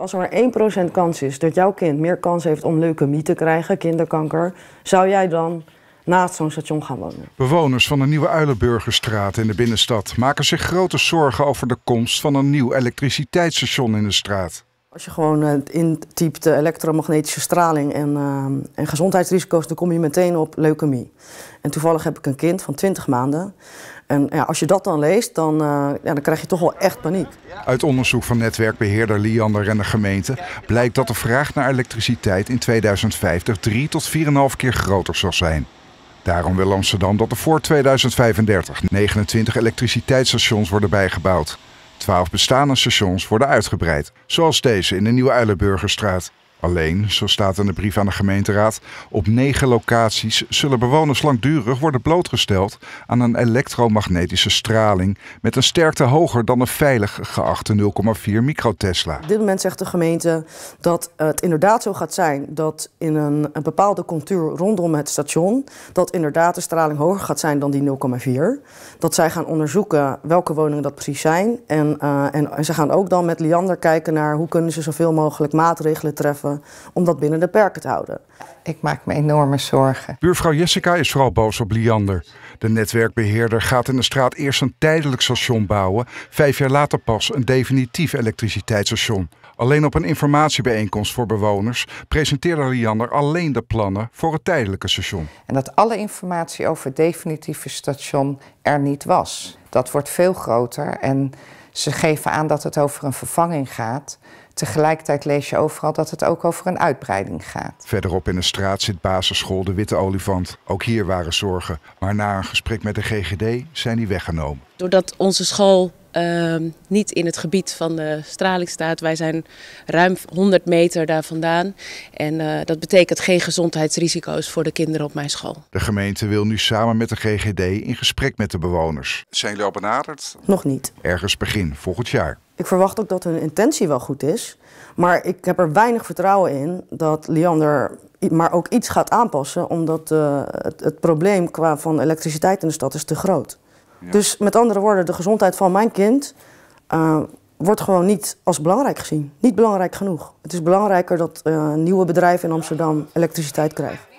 Als er maar 1% kans is dat jouw kind meer kans heeft om leukemie te krijgen, kinderkanker, zou jij dan naast zo'n station gaan wonen. Bewoners van de Nieuwe Uilenburgerstraat in de binnenstad maken zich grote zorgen over de komst van een nieuw elektriciteitsstation in de straat. Als je gewoon eh, intypt eh, elektromagnetische straling en, eh, en gezondheidsrisico's, dan kom je meteen op leukemie. En toevallig heb ik een kind van 20 maanden. En ja, als je dat dan leest, dan, ja, dan krijg je toch wel echt paniek. Uit onderzoek van netwerkbeheerder Liander en de gemeente blijkt dat de vraag naar elektriciteit in 2050 3 tot 4,5 keer groter zal zijn. Daarom wil Amsterdam dat er voor 2035 29 elektriciteitsstations worden bijgebouwd. Twaalf bestaande stations worden uitgebreid, zoals deze in de Nieuwe Uilenburgerstraat. Alleen, zo staat in de brief aan de gemeenteraad, op negen locaties zullen bewoners langdurig worden blootgesteld aan een elektromagnetische straling met een sterkte hoger dan de veilig geachte 0,4 microtesla. Op dit moment zegt de gemeente dat het inderdaad zo gaat zijn dat in een, bepaalde contuur rondom het station dat inderdaad de straling hoger gaat zijn dan die 0,4. Dat zij gaan onderzoeken welke woningen dat precies zijn en, en, eh, en ze gaan ook dan met Liander kijken naar hoe kunnen ze zoveel mogelijk maatregelen treffen om dat binnen de perken te houden. Ik maak me enorme zorgen. Buurvrouw Jessica is vooral boos op Liander. De netwerkbeheerder gaat in de straat eerst een tijdelijk station bouwen. Vijf jaar later pas een definitief elektriciteitsstation. Alleen op een informatiebijeenkomst voor bewoners presenteerde Liander alleen de plannen voor het tijdelijke station. En dat alle informatie over het definitieve station er niet was. Dat wordt veel groter en ze geven aan dat het over een vervanging gaat. Tegelijkertijd lees je overal dat het ook over een uitbreiding gaat. Verderop in de straat zit basisschool De Witte Olifant. Ook hier waren zorgen. Maar na een gesprek met de GGD zijn die weggenomen. Doordat onze school Ehm, niet in het gebied van de straling Wij zijn ruim 100 meter daar vandaan. En eh, dat betekent geen gezondheidsrisico's voor de kinderen op mijn school. De gemeente wil nu samen met de GGD in gesprek met de bewoners. Zijn jullie al benaderd? Nog niet. Ergens begin volgend jaar. Ik verwacht ook dat hun intentie wel goed is. Maar ik heb er weinig vertrouwen in dat Leander maar ook iets gaat aanpassen. Omdat eh, het, het probleem qua van elektriciteit in de stad is te groot. Dus met andere woorden, de gezondheid van mijn kind eh, wordt gewoon niet als belangrijk gezien. Niet belangrijk genoeg. Het is belangrijker dat uh, nieuwe bedrijven in Amsterdam elektriciteit krijgen.